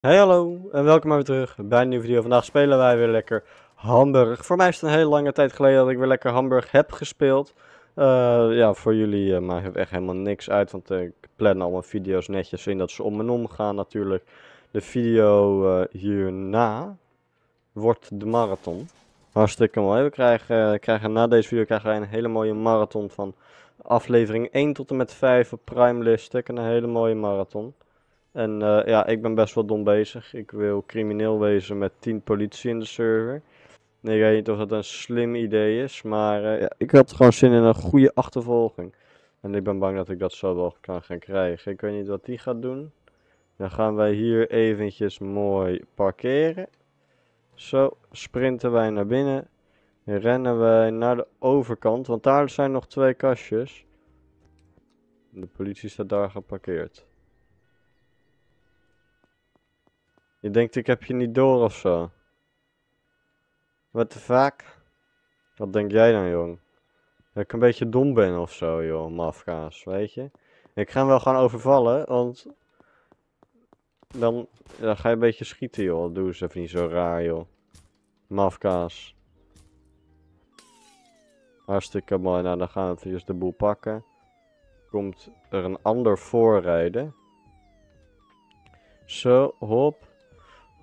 Hey hallo en welkom weer terug bij een nieuwe video. Vandaag spelen wij weer lekker Hamburg. Voor mij is het een hele lange tijd geleden dat ik weer lekker Hamburg heb gespeeld. Eh, ja, voor jullie uh, maakt het echt helemaal niks uit, want eh, ik plan al mijn video's netjes in dat ze om en om gaan natuurlijk. De video hierna wordt de marathon. Hartstikke mooi. We krijgen, krijgen, na deze video krijgen wij een hele mooie marathon van aflevering 1 tot en met 5 op Prime List. Een hele mooie marathon. En eh, ja, ik ben best wel dom bezig. Ik wil crimineel wezen met 10 politie in de server. Nee, ik weet niet of dat een slim idee is, maar eh, ja, ik had gewoon zin in een goede achtervolging. En ik ben bang dat ik dat zo wel kan gaan krijgen. Ik weet niet wat die gaat doen. Dan gaan wij hier eventjes mooi parkeren. Zo, sprinten wij naar binnen. en Rennen wij naar de overkant, want daar zijn nog twee kastjes. De politie staat daar geparkeerd. Je denkt ik heb je niet door of zo. Wat de fuck? Wat denk jij dan, jong? Dat ik een beetje dom ben of zo, joh, mafkaas, weet je? Ik ga hem wel gaan overvallen, want... Dan, ga je een beetje schieten, joh. Doe eens even niet zo raar, joh. Mafkaas. Hartstikke mooi. Nou, dan gaan we even dus de boel pakken. Komt er een ander voorrijden. Zo, hop.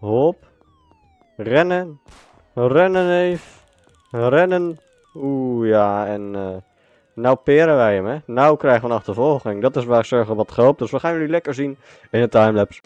Hop. Rennen. Rennen even, Rennen. Oeh ja, en uh, nou peren wij hem hè. Nou krijgen we een achtervolging. Dat is waar zorgen wat gehoopt. Dus we gaan jullie lekker zien in de timelapse.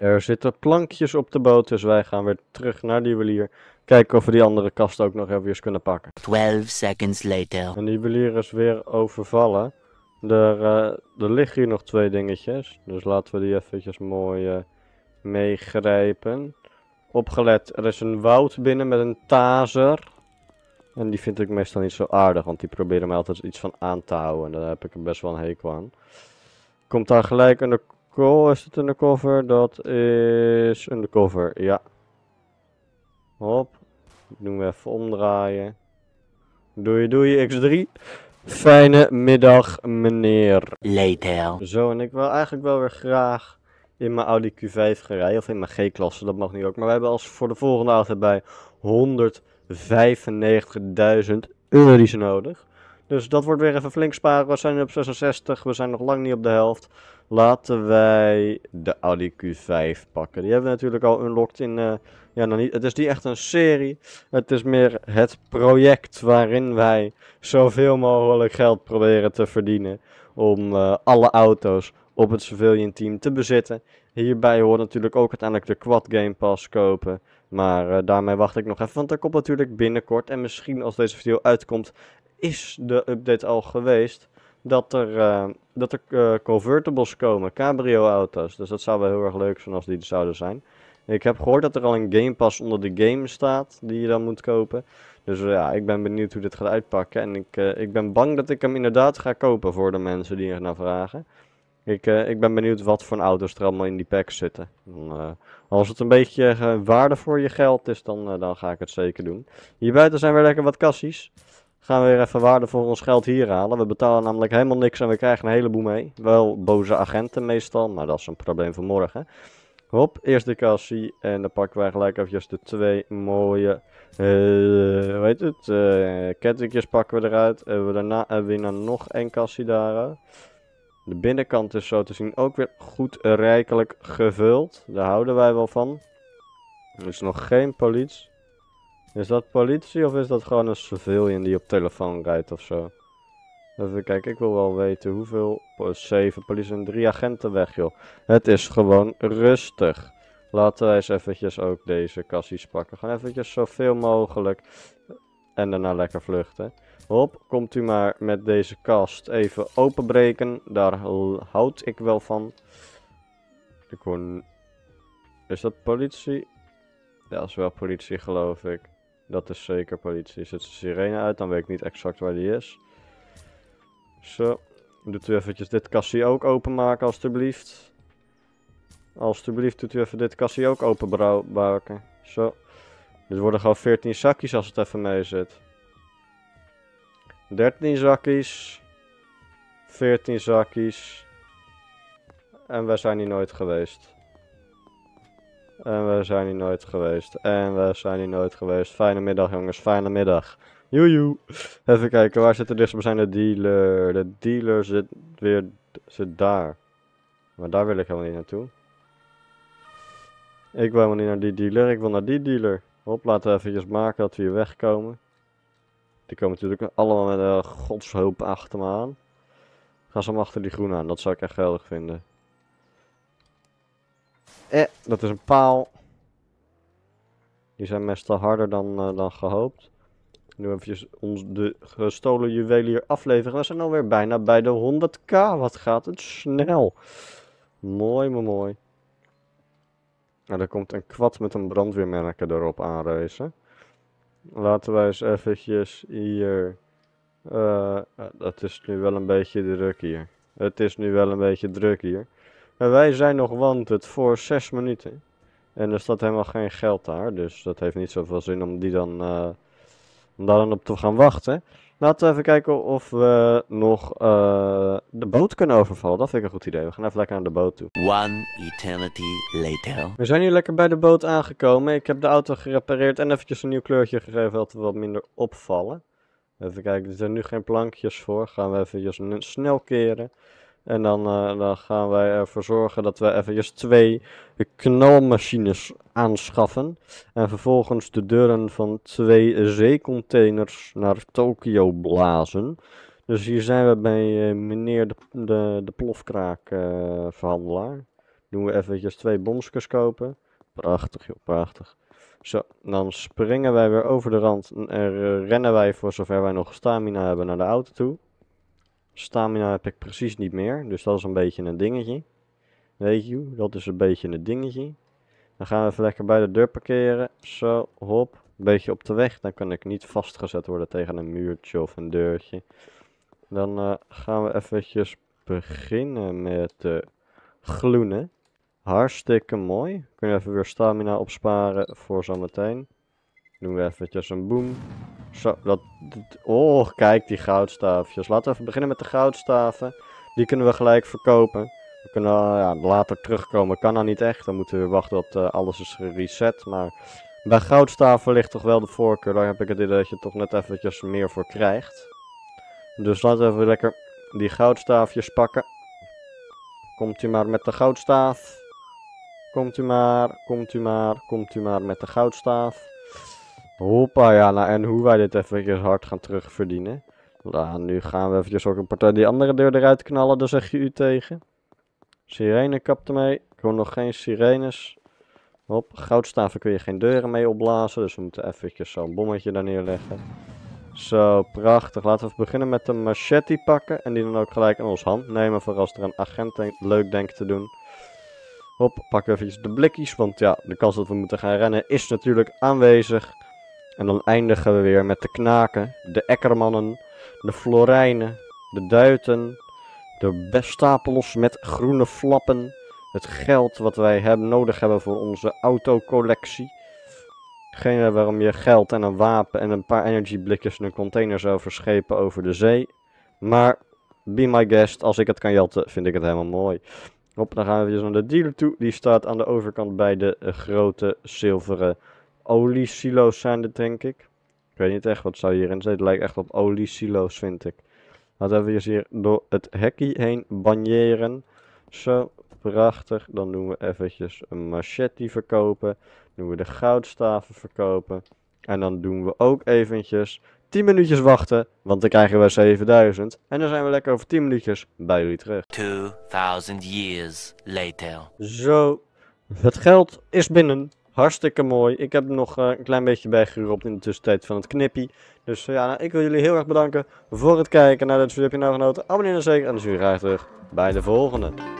Er zitten plankjes op de boot, dus wij gaan weer terug naar die juwelier. Kijken of we die andere kast ook nog even eens kunnen pakken. 12 seconds later. En die juwelier is weer overvallen. Er, eh, er liggen hier nog twee dingetjes, dus laten we die eventjes mooi eh, meegrijpen. Opgelet, er is een woud binnen met een taser. En die vind ik meestal niet zo aardig, want die proberen mij altijd iets van aan te houden. En daar heb ik er best wel een hekel aan. Komt daar gelijk een Cool, is het cover? Dat is een cover. ja. Hop. Doen we even omdraaien. Doei doei X3. Fijne middag meneer. Later. Zo, en ik wil eigenlijk wel weer graag in mijn Audi Q5 gaan rijden. Of in mijn G-klasse, dat mag niet ook. Maar we hebben als voor de volgende auto bij 195.000 euro die nodig. Dus dat wordt weer even flink sparen. We zijn nu op 66, we zijn nog lang niet op de helft. Laten wij de Audi Q5 pakken. Die hebben we natuurlijk al unlocked in... Eh, ja, nou niet, het is niet echt een serie. Het is meer het project waarin wij zoveel mogelijk geld proberen te verdienen. Om eh, alle auto's op het civilian team te bezitten. Hierbij hoort natuurlijk ook uiteindelijk de Quad Game Pass kopen. Maar eh, daarmee wacht ik nog even, want er komt natuurlijk binnenkort. En misschien als deze video uitkomt, is de update al geweest dat er, eh, dat er eh, convertibles komen, cabrio-auto's. Dus dat zou wel heel erg leuk zijn als die er zouden zijn. Ik heb gehoord dat er al een Game Pass onder de game staat, die je dan moet kopen. Dus eh, ja, ik ben benieuwd hoe dit gaat uitpakken. En ik, ik ben bang dat ik hem inderdaad ga kopen voor de mensen die er naar vragen. Ik, ik ben benieuwd wat voor auto's er allemaal in die pack zitten. als het een beetje waarde voor je geld is, dan, dan ga ik het zeker doen. Hierbuiten zijn weer lekker wat kassies gaan we weer even waarde voor ons geld hier halen. We betalen namelijk helemaal niks en we krijgen een heleboel mee. Wel boze agenten meestal, maar dat is een probleem van morgen. Hop, eerst de kassie en dan pakken wij gelijk even de twee mooie, uh, eh, weet het, uh, kettingjes pakken we eruit. En we daarna we nou nog één kassie daar. De binnenkant is zo te zien ook weer goed rijkelijk gevuld. Daar houden wij wel van. Er is nog geen politie. Is dat politie of is dat gewoon een civilian die op telefoon rijdt of zo? Even kijken, ik wil wel weten hoeveel... zeven politie en drie agenten weg, joh. Het is gewoon rustig. Laten wij eens eventjes ook deze kassies pakken. Gewoon eventjes zoveel mogelijk. En daarna lekker vluchten. Hop, komt u maar met deze kast even openbreken. Daar houd ik wel van. Ik Is dat politie? Ja, dat is wel politie, geloof ik. Dat is zeker politie. Zet de sirene uit, dan weet ik niet exact waar die is. Zo. Doet u eventjes dit kassie ook openmaken, alstublieft. Alstublieft doet u even dit kassie ook openmaken. Zo. Dit worden gewoon 14 zakjes als het even mee zit. 13 zakjes. 14 zakjes. En wij zijn hier nooit geweest. En we zijn hier nooit geweest. En we zijn hier nooit geweest. Fijne middag, jongens. Fijne middag. Joejoe. Even kijken, waar zit de dealer? De dealer zit weer zit daar. Maar daar wil ik helemaal niet naartoe. Ik wil helemaal niet naar die dealer. Ik wil naar die dealer. Hop, laten we eventjes maken dat we hier wegkomen. Die komen natuurlijk allemaal met uh, godshulp achter me aan. Gaan ze hem achter die groene aan. Dat zou ik echt geldig vinden. Eh, dat is een paal. Die zijn meestal harder dan, eh, dan gehoopt. Nu eventjes ons de gestolen hier afleveren. We zijn alweer bijna bij de 100k. Wat gaat het snel. Mooi, maar mooi. Nou, er komt een kwad met een brandweermerken erop aanreizen. Laten wij eens eventjes hier... Uh, dat is nu wel een beetje druk hier. Het is nu wel een beetje druk hier. Maar wij zijn nog wanted voor 6 minuten. En er staat helemaal geen geld daar. Dus dat heeft niet zoveel zin om, die dan, eh, daar dan op te gaan wachten. Laten we even kijken of we nog eh, de boot kunnen overvallen. Dat vind ik een goed idee. We gaan even lekker naar de boot toe. One eternity later. We zijn nu lekker bij de boot aangekomen. Ik heb de auto gerepareerd en eventjes een nieuw kleurtje gegeven. Dat we wat minder opvallen. Even kijken, er zijn nu geen plankjes voor. Gaan we even snel keren. En dan, eh, dan gaan wij ervoor zorgen dat we even twee knalmachines aanschaffen. En vervolgens de deuren van twee zeecontainers naar Tokio blazen. Dus hier zijn we bij eh, meneer de, de, de plofkraakverhandelaar. Eh, Doen we eventjes twee bomskers kopen. Prachtig joh, prachtig. Zo, dan springen wij weer over de rand en rennen wij voor zover wij nog stamina hebben naar de auto toe. Stamina heb ik precies niet meer, dus dat is een beetje een dingetje. Weet je, dat is een beetje een dingetje. Dan gaan we even lekker bij de deur parkeren. Zo, hop. Een beetje op de weg, dan kan ik niet vastgezet worden tegen een muurtje of een deurtje. Dan eh, gaan we eventjes beginnen met uh, gloenen. Hartstikke mooi. Kunnen we even weer stamina opsparen voor zometeen. Doen we eventjes een boom. Zo, dat, oh, kijk die goudstaafjes. Laten we even beginnen met de goudstaven. Die kunnen we gelijk verkopen. We kunnen eh, ja, later terugkomen. Kan dat nou niet echt. Dan moeten we wachten tot eh, alles is gereset. Maar bij goudstaven ligt toch wel de voorkeur. Daar heb ik het idee dat je toch net eventjes meer voor krijgt. Dus laten we even lekker die goudstaafjes pakken. Komt u maar met de goudstaaf. Komt u maar, komt u maar, komt u maar met de goudstaaf. Hoppa, ja, nou, en hoe wij dit even hard gaan terugverdienen. Nou, nu gaan we eventjes ook een partij die andere deur eruit knallen, daar zeg je u tegen. Sirene kapt ermee. Ik hoor nog geen sirenes. Hop, goudstaven kun je geen deuren mee opblazen, dus we moeten eventjes zo'n bommetje daar neerleggen. Zo, prachtig. Laten we beginnen met de machete pakken en die dan ook gelijk in ons hand nemen voor als er een agent leuk denkt te doen. Hop, pak even de blikjes, want ja, de kans dat we moeten gaan rennen is natuurlijk aanwezig. En dan eindigen we weer met de knaken, de ekkermannen, de florijnen, de duiten, de bestapels met groene flappen, het geld wat wij hebben, nodig hebben voor onze autocollectie. Degene waarom je geld en een wapen en een paar energieblikjes in een container zou verschepen over de zee. Maar, be my guest, als ik het kan jatten, vind ik het helemaal mooi. Hop, dan gaan we dus naar de dealer toe. Die staat aan de overkant bij de eh, grote zilveren silo's zijn dit, denk ik. Ik weet niet echt wat zou hierin zitten. Het lijkt echt op silo's, vind ik. Laten we eens hier door het hekje heen banjeren. Zo, prachtig. Dan doen we eventjes een machete verkopen. Doen we de goudstaven verkopen. En dan doen we ook eventjes 10 minuutjes wachten, want dan krijgen we 7000. En dan zijn we lekker over 10 minuutjes bij jullie terug. 2000 years later. Zo, het geld is binnen. Hartstikke mooi. Ik heb nog eh, een klein beetje bijgeropt in de tussentijd van het knippie. Dus eh, ja, nou, ik wil jullie heel erg bedanken voor het kijken naar nou, dit filmpje. Nou genoten, abonneer dan zeker en dan zie je graag terug bij de volgende.